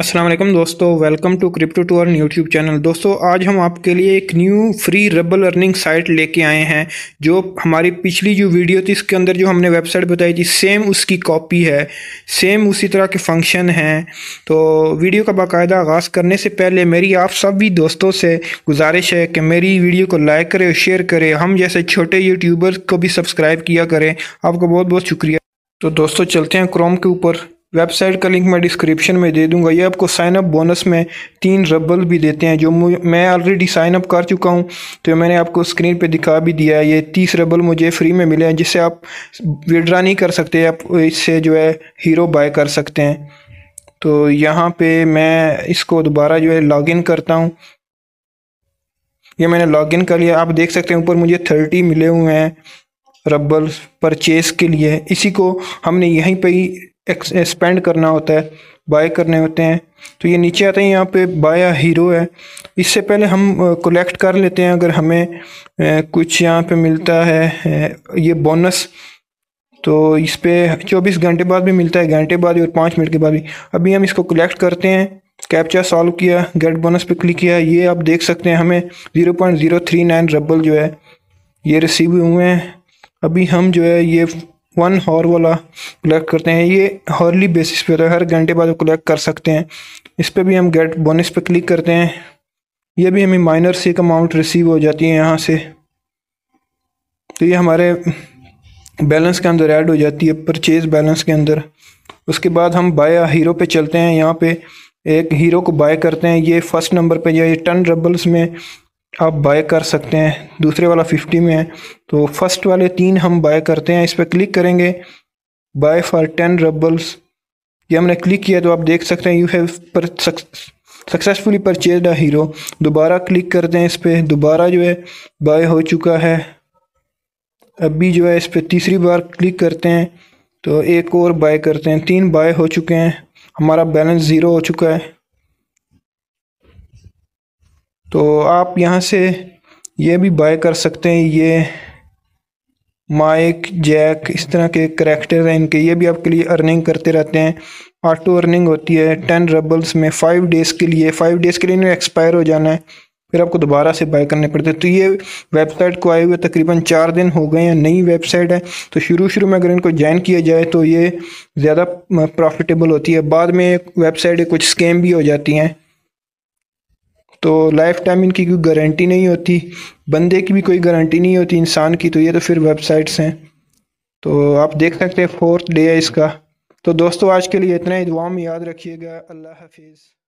असलम दोस्तों welcome to crypto to earn YouTube channel दोस्तों आज हम आपके लिए एक new free rouble earning site लेके आए हैं जो हमारी पिछली जो वीडियो थी इसके अंदर जो हमने वेबसाइट बताई थी सेम उसकी कॉपी है सेम उसी तरह के फंक्शन हैं तो वीडियो का बाकायदा आगाज़ करने से पहले मेरी आप सभी दोस्तों से गुजारिश है कि मेरी वीडियो को लाइक करें और शेयर करें हम जैसे छोटे यूट्यूबर्स को भी सब्सक्राइब किया करें आपका बहुत बहुत शुक्रिया तो दोस्तों चलते हैं क्रोम के ऊपर वेबसाइट का लिंक मैं डिस्क्रिप्शन में दे दूंगा ये आपको साइनअप बोनस में तीन रबल भी देते हैं जो मैं ऑलरेडी साइनअप कर चुका हूँ तो मैंने आपको स्क्रीन पे दिखा भी दिया है ये तीस रबल मुझे फ्री में मिले हैं जिससे आप विड्रा नहीं कर सकते आप इससे जो है हीरो बाय कर सकते हैं तो यहाँ पर मैं इसको दोबारा जो है लॉगिन करता हूँ ये मैंने लॉगिन कर लिया आप देख सकते हैं ऊपर मुझे थर्टी मिले हुए हैं रबल परचेज़ के लिए इसी को हमने यहीं पे ही एक्सपेंड eh, करना होता है बाय करने होते हैं तो ये नीचे आते हैं यहाँ पे बाय हीरो है इससे पहले हम कलेक्ट कर लेते हैं अगर हमें कुछ यहाँ पे मिलता है ये बोनस तो इस पर चौबीस घंटे बाद भी मिलता है घंटे बाद भी और पाँच मिनट के बाद भी अभी हम इसको कलेक्ट करते हैं कैप्चा सॉल्व किया गेट बोनस पे क्लिक किया ये आप देख सकते हैं हमें zero point zero three nine rouble जो है ये रिसीव हुए हैं अभी हम जो है ये वन हॉर वाला कलेक्ट करते हैं ये हॉर्ली बेसिस पे होता है हर घंटे बाद कलेक्ट कर सकते हैं इस पर भी हम गेट बोनस पे क्लिक करते हैं ये भी हमें माइनर से एक अमाउंट रिसीव हो जाती है यहाँ से तो ये हमारे बैलेंस के अंदर ऐड हो जाती है परचेज बैलेंस के अंदर उसके बाद हम बाय हीरो पे चलते हैं यहाँ पे एक हीरो को बाय करते हैं ये फर्स्ट नंबर पे जो ये टन रबल्स में आप बाय कर सकते हैं दूसरे वाला फिफ्टी में है तो फर्स्ट वाले तीन हम बाय करते हैं इस पर क्लिक करेंगे बाय फॉर टेन रबल्स ये हमने क्लिक किया तो आप देख सकते हैं यू हैव पर सक्सेसफुली परचेज अ हीरो दोबारा क्लिक करते हैं इस पर दोबारा जो है बाय हो चुका है अभी जो है इस पर तीसरी बार क्लिक करते हैं तो एक और बाय करते हैं तीन बाय हो चुके हैं हमारा बैलेंस ज़ीरो हो चुका है तो आप यहाँ से ये भी बाय कर सकते हैं ये माइक जैक इस तरह के करेक्टर हैं इनके ये भी आपके लिए अर्निंग करते रहते हैं ऑटो अर्निंग होती है टेन रबल्स में फाइव डेज़ के लिए फाइव डेज़ के लिए इन्हें एक्सपायर हो जाना है फिर आपको दोबारा से बाय करने पड़ते हैं तो ये वेबसाइट को आए हुए तकरीबन चार दिन हो गए हैं नई वेबसाइट है तो शुरू शुरू में अगर इनको ज्वाइन किया जाए तो ये ज़्यादा प्रॉफिटेबल होती है बाद में वेबसाइट कुछ स्कैम भी हो जाती हैं तो लाइफ टाइम इनकी कोई गारंटी नहीं होती बंदे की भी कोई गारंटी नहीं होती इंसान की तो ये तो फिर वेबसाइट्स हैं तो आप देख सकते हैं फोर्थ डे है इसका तो दोस्तों आज के लिए इतना ही दुआ में याद रखिएगा अल्लाह हाफिज़